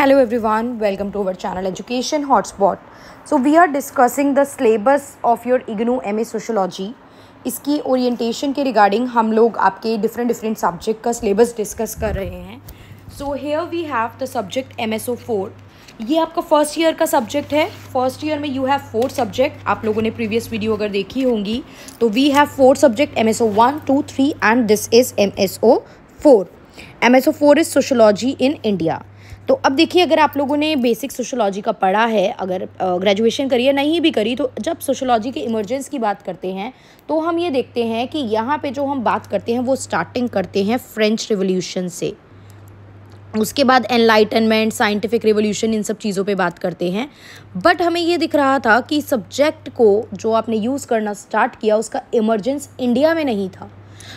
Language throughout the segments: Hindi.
Hello welcome to our channel education Education Hotspot. So we are discussing the of of your M MA Sociology. इसकी ओरिएंटेशन के रिगार्डिंग हम लोग आपके डिफरेंट डिफरेंट सब्जेक्ट का सिलेबस डिस्कस कर रहे हैं so here we have the subject M S O four ये आपका फर्स्ट ईयर का सब्जेक्ट है फर्स्ट ईयर में यू हैव फोर सब्जेक्ट आप लोगों ने प्रीवियस वीडियो अगर देखी होंगी तो we have four subject M S O one two three and this is M S O four M S O four is sociology in India तो अब देखिए अगर आप लोगों ने बेसिक सोशोलॉजी का पढ़ा है अगर ग्रेजुएशन करी या नहीं भी करी तो जब सोशोलॉजी के इमरजेंस की बात करते हैं तो हम ये देखते हैं कि यहाँ पे जो हम बात करते हैं वो स्टार्टिंग करते हैं फ्रेंच रिवोल्यूशन से उसके बाद एनलाइटनमेंट साइंटिफिक रिवोल्यूशन इन सब चीज़ों पे बात करते हैं बट हमें ये दिख रहा था कि सब्जेक्ट को जो आपने यूज़ करना स्टार्ट किया उसका इमरजेंस इंडिया में नहीं था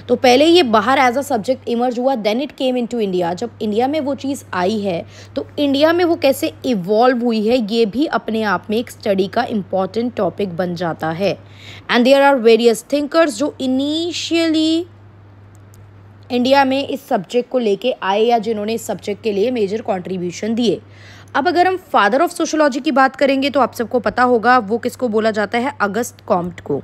तो पहले ये बाहर एज अ सब्जेक्ट इमर्ज हुआ then it came into India जब इंडिया में वो चीज़ आई है तो इंडिया में वो कैसे इवॉल्व हुई है ये भी अपने आप में एक स्टडी का इम्पॉर्टेंट टॉपिक बन जाता है and there are various thinkers जो इनिशियली इंडिया में इस सब्जेक्ट को लेके आए या जिन्होंने इस सब्जेक्ट के लिए मेजर कॉन्ट्रीब्यूशन दिए अब अगर हम फादर ऑफ सोशोलॉजी की बात करेंगे तो आप सबको पता होगा वो किसको बोला जाता है अगस्त कॉम्प्ट को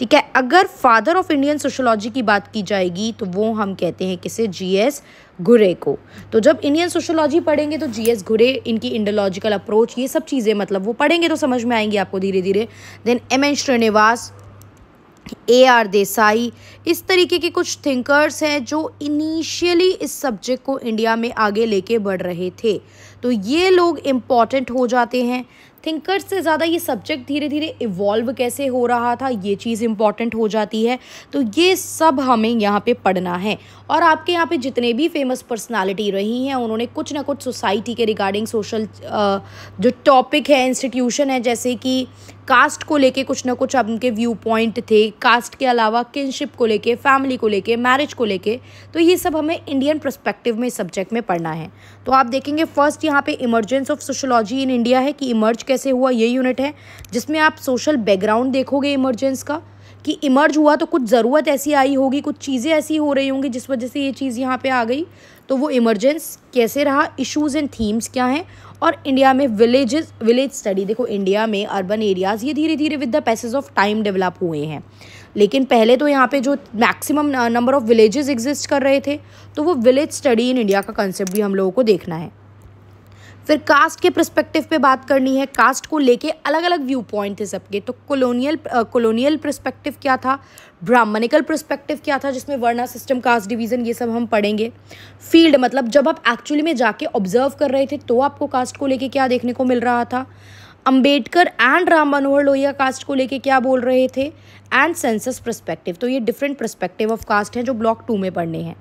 ठीक है अगर फादर ऑफ इंडियन सोशोलॉजी की बात की जाएगी तो वो हम कहते हैं किसे जीएस घुरे को तो जब इंडियन सोशोलॉजी पढ़ेंगे तो जीएस घुरे इनकी इंडोलॉजिकल अप्रोच ये सब चीज़ें मतलब वो पढ़ेंगे तो समझ में आएंगी आपको धीरे धीरे then M N Srinivas A R Desai इस तरीके के कुछ थिंकर्स हैं जो इनिशियली इस सब्जेक्ट को इंडिया में आगे लेके बढ़ रहे थे तो ये लोग इम्पॉर्टेंट हो जाते हैं थिंकर्स से ज़्यादा ये सब्जेक्ट धीरे धीरे इवॉल्व कैसे हो रहा था ये चीज़ इंपॉर्टेंट हो जाती है तो ये सब हमें यहाँ पे पढ़ना है और आपके यहाँ पे जितने भी फेमस पर्सनालिटी रही हैं उन्होंने कुछ ना कुछ सोसाइटी के रिगार्डिंग सोशल जो टॉपिक है इंस्टीट्यूशन है जैसे कि कास्ट को लेके कुछ ना कुछ अब उनके व्यू पॉइंट थे कास्ट के अलावा किनशिप को लेके फैमिली को लेके मैरिज को लेके तो ये सब हमें इंडियन प्रस्पेक्टिव में सब्जेक्ट में पढ़ना है तो आप देखेंगे फर्स्ट यहाँ पे emergence of sociology in India है कि इमर्ज कैसे कैसे हुआ ये यूनिट है जिसमें आप सोशल बैकग्राउंड देखोगे इमरजेंस का कि इमर्ज हुआ तो कुछ ज़रूरत ऐसी आई होगी कुछ चीज़ें ऐसी हो रही होंगी जिस वजह से ये चीज़ यहाँ पे आ गई तो वो इमरजेंस कैसे रहा इश्यूज़ एंड थीम्स क्या हैं और इंडिया में विलेजेस विलेज स्टडी देखो इंडिया में अर्बन एरियाज़ ये धीरे धीरे with the passage of time develop हुए हैं लेकिन पहले तो यहाँ पे जो maximum number of villages exist कर रहे थे तो वो विलेज स्टडी इन इंडिया का कंसेप्ट भी हम लोगों को देखना है फिर कास्ट के प्रस्पेक्टिव पे बात करनी है कास्ट को लेके अलग अलग व्यू पॉइंट थे सबके तो कॉलोनियल कॉलोनियल प्रस्पेक्टिव क्या था ब्राह्मणिकल प्रस्पेक्टिव क्या था जिसमें वर्णा सिस्टम कास्ट डिवीज़न ये सब हम पढ़ेंगे फील्ड मतलब जब आप एक्चुअली में जाके ऑब्जर्व कर रहे थे तो आपको कास्ट को लेके क्या देखने को मिल रहा था अम्बेडकर एंड राम मनोहर लोहिया कास्ट को लेके क्या बोल रहे थे एंड सेंसस प्रस्पेक्टिव तो ये डिफरेंट प्रस्पेक्टिव ऑफ कास्ट हैं जो ब्लॉक टू में पढ़ने हैं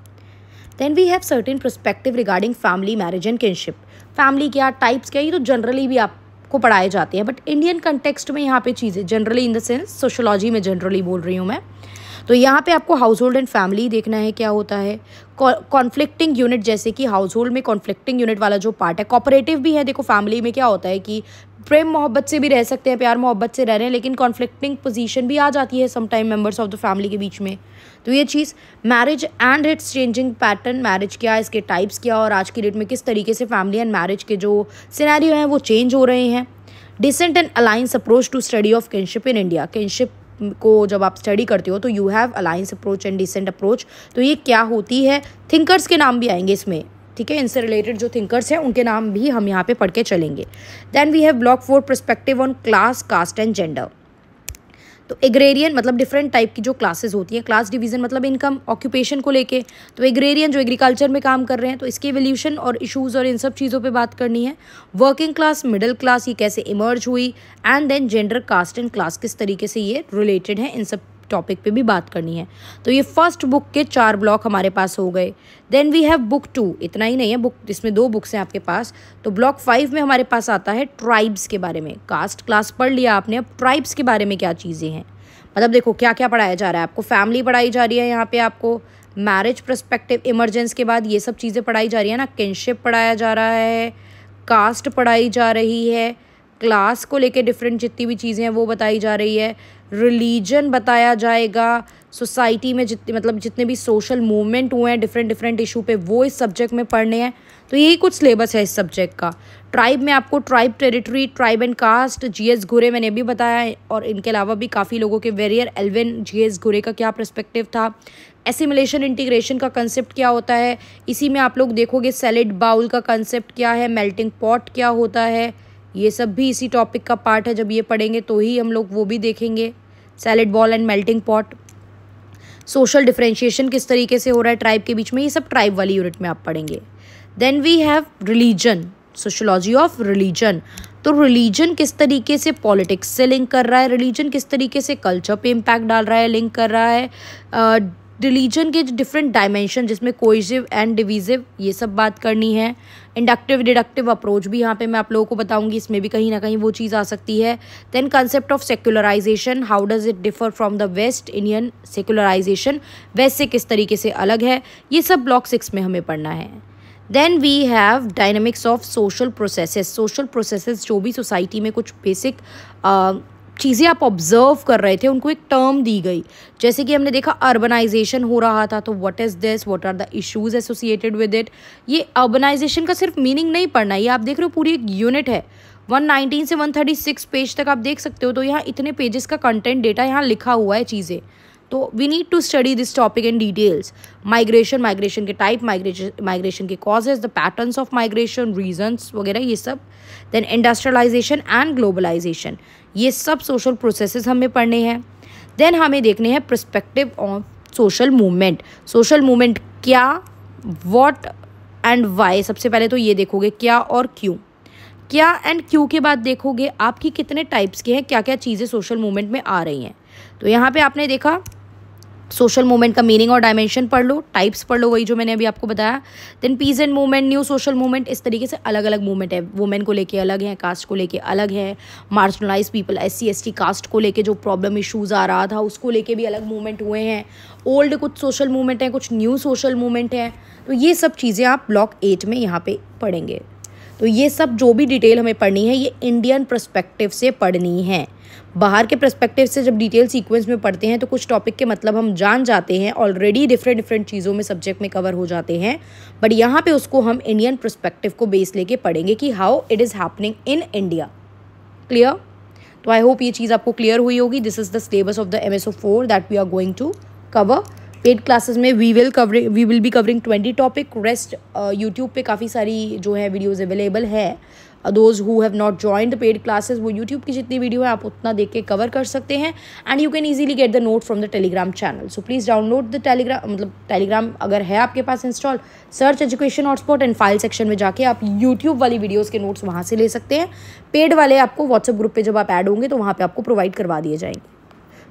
then we have certain perspective regarding family marriage and kinship family क्या टाइप्स क्या ये तो जनरली भी आपको पढ़ाए जाते हैं बट इंडियन कंटेक्सट में यहाँ पे चीज़ें generally in the sense sociology में जनरली बोल रही हूँ मैं तो यहाँ पे आपको हाउस होल्ड एंड फैमिली देखना है क्या होता है कॉन्फ्लिक्टिंग यूनिट जैसे कि हाउस होल्ड में कॉन्फ्लिक्टिंग यूनिट वाला जो पार्ट है कॉपरेटिव भी है देखो फैमिली में क्या होता है कि प्रेम मोहब्बत से भी रह सकते हैं प्यार मोहब्बत से रह रहे हैं लेकिन कॉन्फ्लिक्टिंग पोजीशन भी आ जाती है sometime members of the family के बीच में तो ये चीज़ marriage and its changing pattern marriage क्या इसके टाइप्स क्या और आज की डेट में किस तरीके से फैमिली एंड मैरिज के जो सिनेरियो हैं वो चेंज हो रहे हैं descent and alliance approach to study of kinship in India kinship को जब आप स्टडी करते हो तो you have alliance approach and descent approach तो ये क्या होती है थिंकर्स के नाम भी आएंगे इसमें ठीक है इनसे रिलेटेड जो थिंकर्स हैं उनके नाम भी हम यहाँ पे पढ़ के चलेंगे then we have block four perspective on class caste and gender तो एग्रेरियन मतलब डिफरेंट टाइप की जो क्लासेस होती हैं क्लास डिवीज़न मतलब इनकम ऑक्यूपेशन को लेके तो एग्रेरियन जो एग्रीकल्चर में काम कर रहे हैं तो इसके एवोल्यूशन और इशूज़ और इन सब चीज़ों पर बात करनी है वर्किंग क्लास मिडिल क्लास ये कैसे इमर्ज हुई and then gender caste and class किस तरीके से ये रिलेटेड है इन सब टॉपिक पे भी बात करनी है तो ये फर्स्ट बुक के चार ब्लॉक हमारे पास हो गए then we have book two इतना ही नहीं है बुक इसमें दो बुक्स हैं आपके पास तो ब्लॉक फाइव में हमारे पास आता है ट्राइब्स के बारे में कास्ट क्लास पढ़ लिया आपने अब ट्राइब्स के बारे में क्या चीज़ें हैं मतलब देखो क्या क्या पढ़ाया जा रहा है आपको फैमिली पढ़ाई जा रही है यहाँ पे आपको मैरिज प्रस्पेक्टिव इमरजेंस के बाद ये सब चीज़ें पढ़ाई जा रही है ना किनशिप पढ़ाया जा रहा है कास्ट पढ़ाई जा रही है क्लास को लेके डिफरेंट जितनी भी चीज़ें हैं वो बताई जा रही है रिलीजन बताया जाएगा सोसाइटी में जित मतलब जितने भी सोशल मूवमेंट हुए हैं डिफरेंट डिफरेंट इशू पे वो इस सब्जेक्ट में पढ़ने हैं तो यही कुछ सिलेबस है इस सब्जेक्ट का ट्राइब में आपको tribe territory tribe and caste G S Ghurye मैंने भी बताया है और इनके अलावा भी काफ़ी लोगों के वेरियर जी जीएस घुरे का क्या प्रस्पेक्टिव था एसिमिलेशन इंटीग्रेशन का कंसेप्ट क्या होता है इसी में आप लोग देखोगे सेलिड बाउल का कंसेप्ट क्या है मेल्टिंग पॉट क्या होता है ये सब भी इसी टॉपिक का पार्ट है जब ये पढ़ेंगे तो ही हम लोग वो भी देखेंगे salad bowl and melting pot social differentiation किस तरीके से हो रहा है ट्राइब के बीच में ये सब ट्राइब वाली यूनिट में आप पढ़ेंगे then we have religion sociology of religion तो रिलीजन किस तरीके से पॉलिटिक्स से लिंक कर रहा है रिलीजन किस तरीके से कल्चर पे इम्पैक्ट डाल रहा है लिंक कर रहा है रिलीजन के डिफरेंट डायमेंशन जिसमें कोइजिव एंड डिविजिव ये सब बात करनी है इंडक्टिव डिडक्टिव अप्रोच भी यहाँ पे मैं आप लोगों को बताऊंगी इसमें भी कहीं ना कहीं वो चीज़ आ सकती है then concept of secularization how does it differ from the west Indian secularization west से किस तरीके से अलग है ये सब ब्लॉक सिक्स में हमें पढ़ना है then we have dynamics of social processes social processes जो भी सोसाइटी में कुछ बेसिक चीज़ें आप ऑब्ज़र्व कर रहे थे उनको एक टर्म दी गई जैसे कि हमने देखा अर्बनाइजेशन हो रहा था तो what is this what are the issues associated with it ये अर्बनाइजेशन का सिर्फ मीनिंग नहीं पढ़ना ये आप देख रहे हो पूरी एक यूनिट है 119 से 136 पेज तक आप देख सकते हो तो यहाँ इतने पेजेस का कंटेंट डेटा यहाँ लिखा हुआ है चीज़ें तो we need to study this topic in details migration migration के टाइप माइग्रेशन माइग्रेशन के causes the patterns of migration reasons वगैरह ये सब देन इंडस्ट्रियलाइजेशन एंड ग्लोबलाइजेशन ये सब सोशल प्रोसेसेस हमें पढ़ने हैं देन हमें देखने हैं perspective of social movement social movement क्या वॉट एंड वाई सबसे पहले तो ये देखोगे क्या और क्यों क्या एंड क्यों के बाद देखोगे आपकी कितने टाइप्स के हैं क्या क्या चीज़ें सोशल मूवमेंट में आ रही हैं तो यहाँ पे आपने देखा सोशल मूवमेंट का मीनिंग और डायमेंशन पढ़ लो टाइप्स पढ़ लो वही जो मैंने अभी आपको बताया then peace and movement new social movement इस तरीके से अलग अलग मूवमेंट है वुमेन को लेके अलग है कास्ट को लेके अलग है marginalize people S C caste को लेके जो प्रॉब्लम इशूज़ आ रहा था उसको लेके भी अलग मूवमेंट हुए हैं ओल्ड कुछ सोशल मूवमेंट हैं कुछ न्यू सोशल मूवमेंट हैं तो ये सब चीज़ें आप ब्लॉक एट में यहाँ पे पढ़ेंगे तो ये सब जो भी डिटेल हमें पढ़नी है ये इंडियन प्रस्पेक्टिव से पढ़नी है बाहर के प्रस्पेक्टिव से जब डिटेल सीक्वेंस में पढ़ते हैं तो कुछ टॉपिक के मतलब हम जान जाते हैं ऑलरेडी डिफरेंट डिफरेंट चीज़ों में सब्जेक्ट में कवर हो जाते हैं बट यहाँ पे उसको हम इंडियन प्रस्पेक्टिव को बेस लेके पढ़ेंगे कि how it is happening in India clear तो आई होप ये चीज़ आपको क्लियर हुई होगी this is the syllabus of the M S O four that we are going to cover paid classes में we will covering we will be covering twenty topic rest YouTube पे काफ़ी सारी जो है वीडियोज़ अवेलेबल है those who have not the paid classes वो यूट्यूब की जितनी वीडियो है आप उतना देख के कवर कर सकते हैं and you can easily get the note from the Telegram channel so please download the Telegram मतलब टेलीग्राम अगर है आपके पास install search education hotspot and file section में जाके आप यूट्यूब वाली वीडियोज़ के नोट्स वहाँ से ले सकते हैं पेड वाले आपको व्हाट्सअप ग्रुप पर जब आप ऐड होंगे तो वहाँ पर आपको प्रोवाइड करवा दिए जाएंगे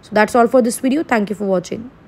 so that's all for this video thank you for watching